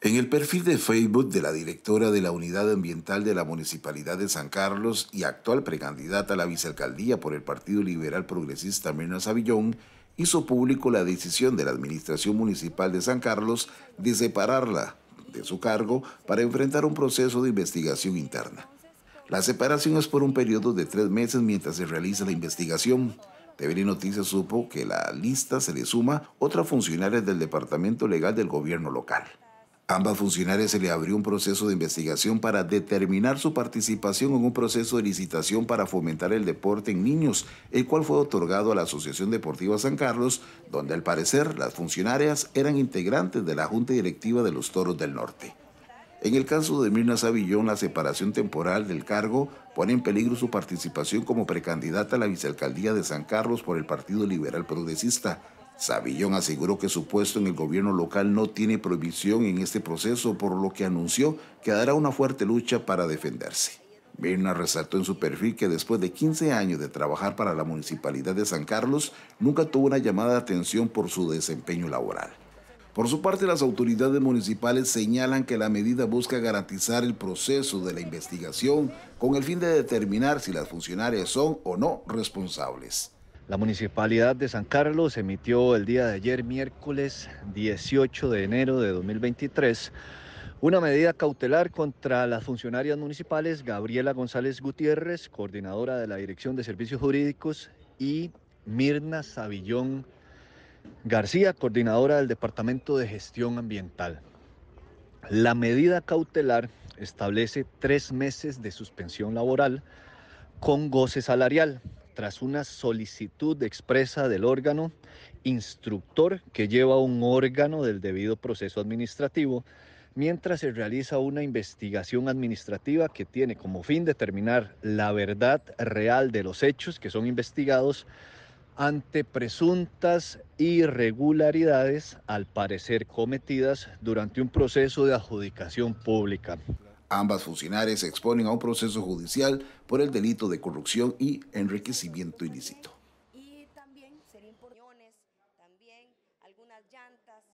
En el perfil de Facebook de la directora de la Unidad Ambiental de la Municipalidad de San Carlos y actual precandidata a la vicealcaldía por el Partido Liberal Progresista Mirna Savillón, hizo público la decisión de la Administración Municipal de San Carlos de separarla de su cargo para enfrentar un proceso de investigación interna. La separación es por un periodo de tres meses mientras se realiza la investigación. TV Noticias supo que la lista se le suma otra funcionaria del Departamento Legal del Gobierno Local ambas funcionarias se le abrió un proceso de investigación para determinar su participación en un proceso de licitación para fomentar el deporte en niños, el cual fue otorgado a la Asociación Deportiva San Carlos, donde al parecer las funcionarias eran integrantes de la Junta Directiva de los Toros del Norte. En el caso de Mirna Savillón, la separación temporal del cargo pone en peligro su participación como precandidata a la vicealcaldía de San Carlos por el Partido Liberal Progresista Sabillón aseguró que su puesto en el gobierno local no tiene prohibición en este proceso, por lo que anunció que dará una fuerte lucha para defenderse. Berna resaltó en su perfil que después de 15 años de trabajar para la Municipalidad de San Carlos, nunca tuvo una llamada de atención por su desempeño laboral. Por su parte, las autoridades municipales señalan que la medida busca garantizar el proceso de la investigación con el fin de determinar si las funcionarias son o no responsables. La Municipalidad de San Carlos emitió el día de ayer, miércoles 18 de enero de 2023, una medida cautelar contra las funcionarias municipales Gabriela González Gutiérrez, coordinadora de la Dirección de Servicios Jurídicos, y Mirna Savillón García, coordinadora del Departamento de Gestión Ambiental. La medida cautelar establece tres meses de suspensión laboral con goce salarial tras una solicitud expresa del órgano instructor que lleva un órgano del debido proceso administrativo, mientras se realiza una investigación administrativa que tiene como fin determinar la verdad real de los hechos que son investigados ante presuntas irregularidades al parecer cometidas durante un proceso de adjudicación pública. Ambas funcionarias se exponen a un proceso judicial por el delito de corrupción y enriquecimiento ilícito.